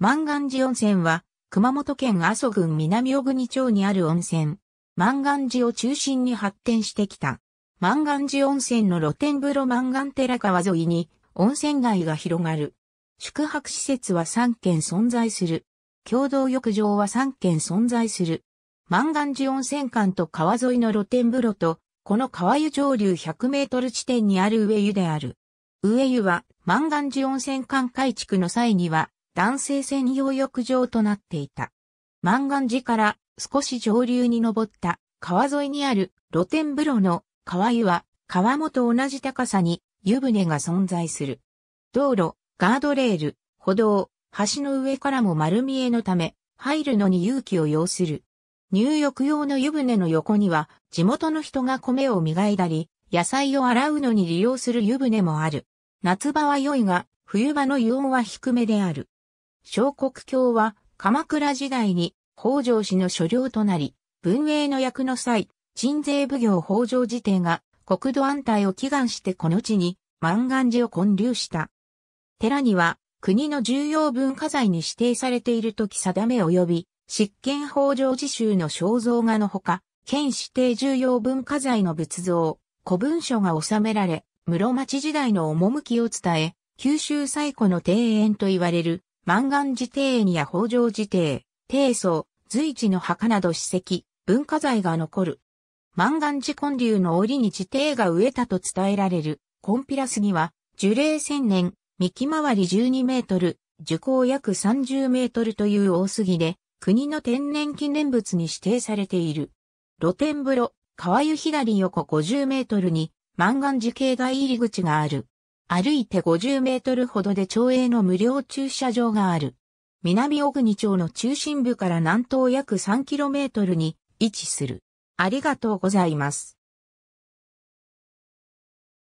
万願寺温泉は、熊本県阿蘇郡南小国町にある温泉。万願寺を中心に発展してきた。万願寺温泉の露天風呂万願寺川沿いに温泉街が広がる。宿泊施設は3軒存在する。共同浴場は3軒存在する。万願寺温泉館と川沿いの露天風呂と、この川湯上流100メートル地点にある上湯である。上湯は万願寺温泉館改築の際には、男性専用浴場となっていた。万願寺から少し上流に登った川沿いにある露天風呂の川湯は川もと同じ高さに湯船が存在する。道路、ガードレール、歩道、橋の上からも丸見えのため、入るのに勇気を要する。入浴用の湯船の横には、地元の人が米を磨いたり、野菜を洗うのに利用する湯船もある。夏場は良いが、冬場の湯温は低めである。小国教は鎌倉時代に北条氏の所領となり、文永の役の際、鎮西奉行北条寺典が国土安泰を祈願してこの地に万願寺を建立した。寺には国の重要文化財に指定されている時定め及び、執権北条寺州の肖像画のほか、県指定重要文化財の仏像、古文書が収められ、室町時代の趣を伝え、九州最古の庭園と言われる満願寺庭園や北条寺庭、庭祖、随一の墓など史跡、文化財が残る。満願寺建立の折に地庭が植えたと伝えられる、コンピラスには、樹齢千年、幹回り12メートル、樹高約30メートルという大杉で、国の天然記念物に指定されている。露天風呂、川湯左横50メートルに、満願寺境外入り口がある。歩いて50メートルほどで町営の無料駐車場がある。南小国町の中心部から南東約3トルに位置する。ありがとうございます。